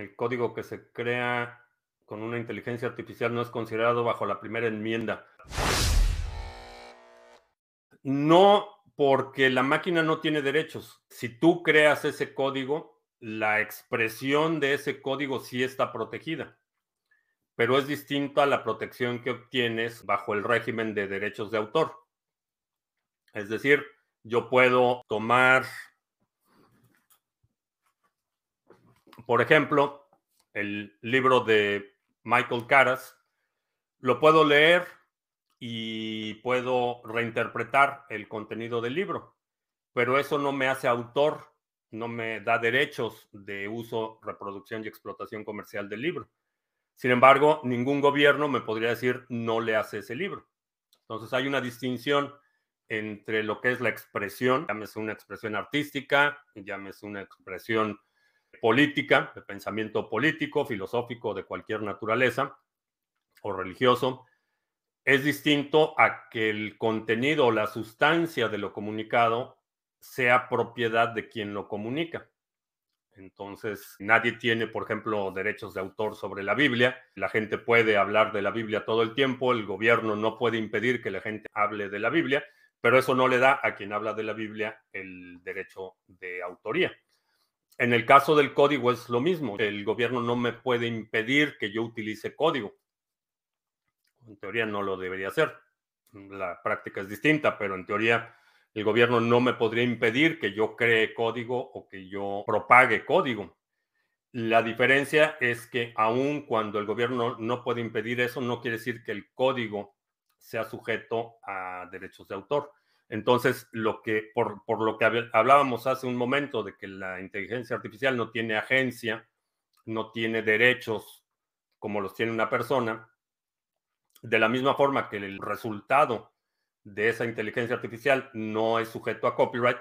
el código que se crea con una inteligencia artificial no es considerado bajo la primera enmienda. No porque la máquina no tiene derechos. Si tú creas ese código, la expresión de ese código sí está protegida, pero es distinto a la protección que obtienes bajo el régimen de derechos de autor. Es decir, yo puedo tomar Por ejemplo, el libro de Michael Caras, lo puedo leer y puedo reinterpretar el contenido del libro, pero eso no me hace autor, no me da derechos de uso, reproducción y explotación comercial del libro. Sin embargo, ningún gobierno me podría decir no le hace ese libro. Entonces hay una distinción entre lo que es la expresión, llámese una expresión artística, llámese una expresión política, de pensamiento político, filosófico, de cualquier naturaleza o religioso, es distinto a que el contenido o la sustancia de lo comunicado sea propiedad de quien lo comunica. Entonces, nadie tiene, por ejemplo, derechos de autor sobre la Biblia. La gente puede hablar de la Biblia todo el tiempo, el gobierno no puede impedir que la gente hable de la Biblia, pero eso no le da a quien habla de la Biblia el derecho de autoría. En el caso del código es lo mismo. El gobierno no me puede impedir que yo utilice código. En teoría no lo debería hacer. La práctica es distinta, pero en teoría el gobierno no me podría impedir que yo cree código o que yo propague código. La diferencia es que aun cuando el gobierno no puede impedir eso, no quiere decir que el código sea sujeto a derechos de autor. Entonces, lo que, por, lo que hablábamos hace un momento de que la inteligencia artificial no tiene agencia, no tiene derechos como los tiene una persona, de la misma forma que el resultado de esa inteligencia artificial no es sujeto a copyright,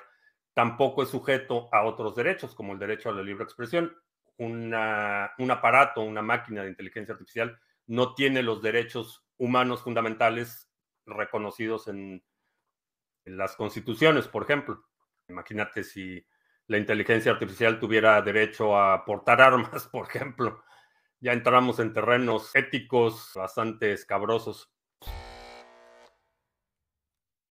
tampoco es sujeto a otros derechos como el derecho a la libre expresión. un aparato, una máquina de inteligencia artificial no tiene los derechos humanos fundamentales reconocidos en las constituciones, por ejemplo. Imagínate si la inteligencia artificial tuviera derecho a portar armas, por ejemplo. Ya entramos en terrenos éticos bastante escabrosos.